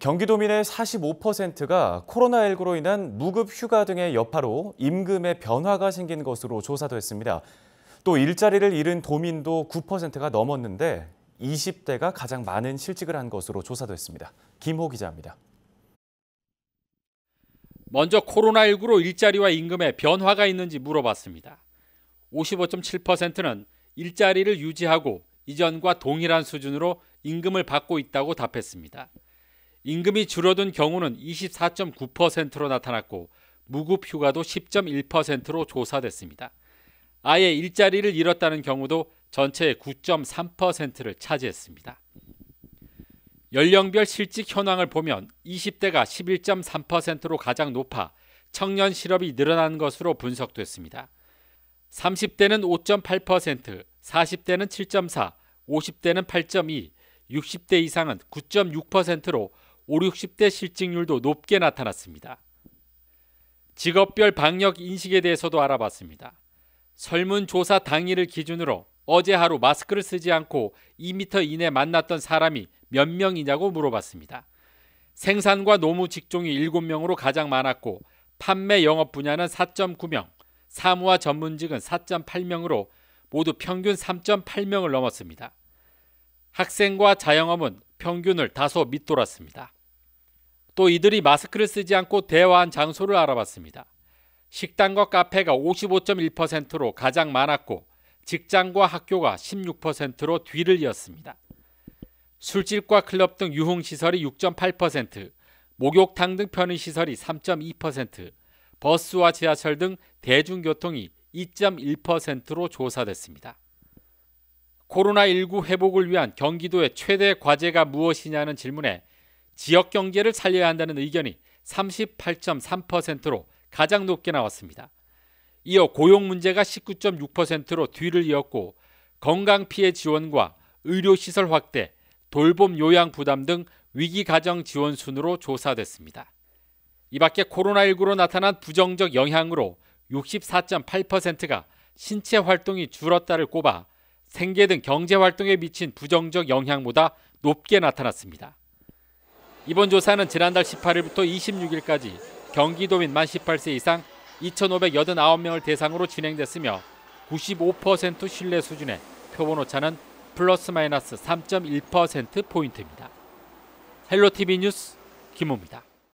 경기도민의 45%가 코로나19로 인한 무급 휴가 등의 여파로 임금의 변화가 생긴 것으로 조사됐습니다. 또 일자리를 잃은 도민도 9%가 넘었는데 20대가 가장 많은 실직을 한 것으로 조사됐습니다. 김호 기자입니다. 먼저 코로나19로 일자리와 임금에 변화가 있는지 물어봤습니다. 55.7%는 일자리를 유지하고 이전과 동일한 수준으로 임금을 받고 있다고 답했습니다. 임금이 줄어든 경우는 24.9%로 나타났고 무급 휴가도 10.1%로 조사됐습니다. 아예 일자리를 잃었다는 경우도 전체의 9.3%를 차지했습니다. 연령별 실직 현황을 보면 20대가 11.3%로 가장 높아 청년 실업이 늘어난 것으로 분석됐습니다. 30대는 5.8%, 40대는 7.4, 50대는 8.2, 60대 이상은 9.6%로 5, 60대 실직률도 높게 나타났습니다. 직업별 방역 인식에 대해서도 알아봤습니다. 설문조사 당일을 기준으로 어제 하루 마스크를 쓰지 않고 2미 이내 만났던 사람이 몇 명이냐고 물어봤습니다. 생산과 노무 직종이 7명으로 가장 많았고 판매 영업 분야는 4.9명, 사무와 전문직은 4.8명으로 모두 평균 3.8명을 넘었습니다. 학생과 자영업은 평균을 다소 밑돌았습니다. 또 이들이 마스크를 쓰지 않고 대화한 장소를 알아봤습니다. 식당과 카페가 55.1%로 가장 많았고 직장과 학교가 16%로 뒤를 이었습니다. 술집과 클럽 등 유흥시설이 6.8%, 목욕탕 등 편의시설이 3.2%, 버스와 지하철 등 대중교통이 2.1%로 조사됐습니다. 코로나19 회복을 위한 경기도의 최대 과제가 무엇이냐는 질문에 지역 경제를 살려야 한다는 의견이 38.3%로 가장 높게 나왔습니다. 이어 고용 문제가 19.6%로 뒤를 이었고 건강 피해 지원과 의료 시설 확대, 돌봄 요양 부담 등 위기 가정 지원 순으로 조사됐습니다. 이 밖에 코로나19로 나타난 부정적 영향으로 64.8%가 신체 활동이 줄었다를 꼽아 생계 등 경제 활동에 미친 부정적 영향보다 높게 나타났습니다. 이번 조사는 지난달 18일부터 26일까지 경기도민 만 18세 이상 2,589명을 대상으로 진행됐으며 95% 신뢰 수준의 표본 오차는 플러스 마이너스 3.1% 포인트입니다. 헬로 TV 뉴스 김호입니다.